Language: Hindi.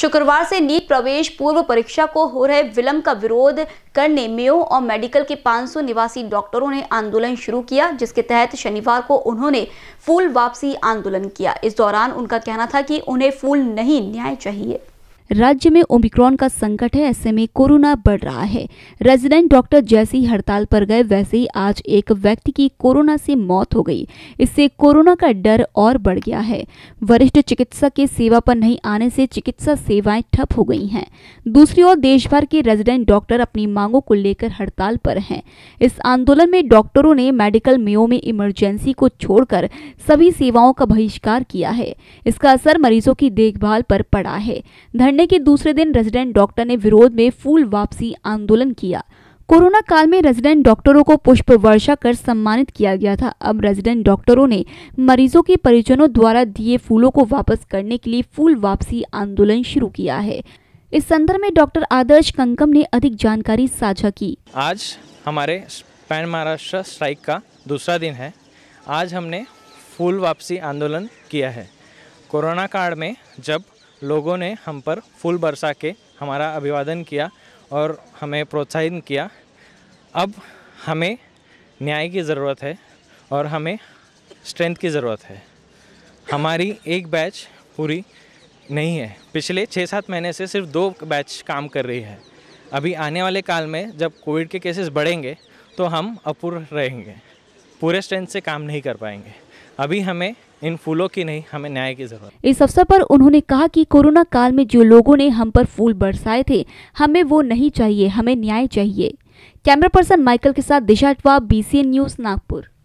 शुक्रवार से नीट प्रवेश पूर्व परीक्षा को हो रहे विलंब का विरोध करने मेयो और मेडिकल के 500 निवासी डॉक्टरों ने आंदोलन शुरू किया जिसके तहत शनिवार को उन्होंने फूल वापसी आंदोलन किया इस दौरान उनका कहना था कि उन्हें फूल नहीं न्याय चाहिए राज्य में ओमिक्रॉन का संकट है ऐसे में कोरोना बढ़ रहा है रेजिडेंट डॉक्टर जैसे ही हड़ताल पर गए वैसे ही आज एक व्यक्ति की कोरोना से मौत हो गई इससे कोरोना का डर और बढ़ गया है वरिष्ठ चिकित्सक के सेवा पर नहीं आने से चिकित्सा सेवाएं ठप हो गई हैं दूसरी ओर देश भर के रेजिडेंट डॉक्टर अपनी मांगों को लेकर हड़ताल पर हैं इस आंदोलन में डॉक्टरों ने मेडिकल मेयो में इमरजेंसी को छोड़कर सभी सेवाओं का बहिष्कार किया है इसका असर मरीजों की देखभाल पर पड़ा है धरने संडे के दूसरे दिन रेजिडेंट डॉक्टर ने विरोध में फूल वापसी आंदोलन किया कोरोना काल में रेजिडेंट डॉक्टरों को पुष्प वर्षा कर सम्मानित किया गया था अब रेजिडेंट डॉक्टरों ने मरीजों के परिजनों द्वारा दिए फूलों को वापस करने के लिए फूल वापसी आंदोलन शुरू किया है इस संदर्भ में डॉक्टर आदर्श कंकम ने अधिक जानकारी साझा की आज हमारे पैन महाराष्ट्र स्ट्राइक का दूसरा दिन है आज हमने फूल वापसी आंदोलन किया है कोरोना काल में जब लोगों ने हम पर फूल बरसा के हमारा अभिवादन किया और हमें प्रोत्साहित किया अब हमें न्याय की ज़रूरत है और हमें स्ट्रेंथ की ज़रूरत है हमारी एक बैच पूरी नहीं है पिछले छः सात महीने से सिर्फ दो बैच काम कर रही है अभी आने वाले काल में जब कोविड के केसेस बढ़ेंगे तो हम अपूर रहेंगे पूरे स्ट्रेंथ से काम नहीं कर पाएंगे अभी हमें इन फूलों की नहीं हमें न्याय की जरूरत इस अवसर पर उन्होंने कहा कि कोरोना काल में जो लोगों ने हम पर फूल बरसाए थे हमें वो नहीं चाहिए हमें न्याय चाहिए कैमरा पर्सन माइकल के साथ दिशा अटवा बी न्यूज नागपुर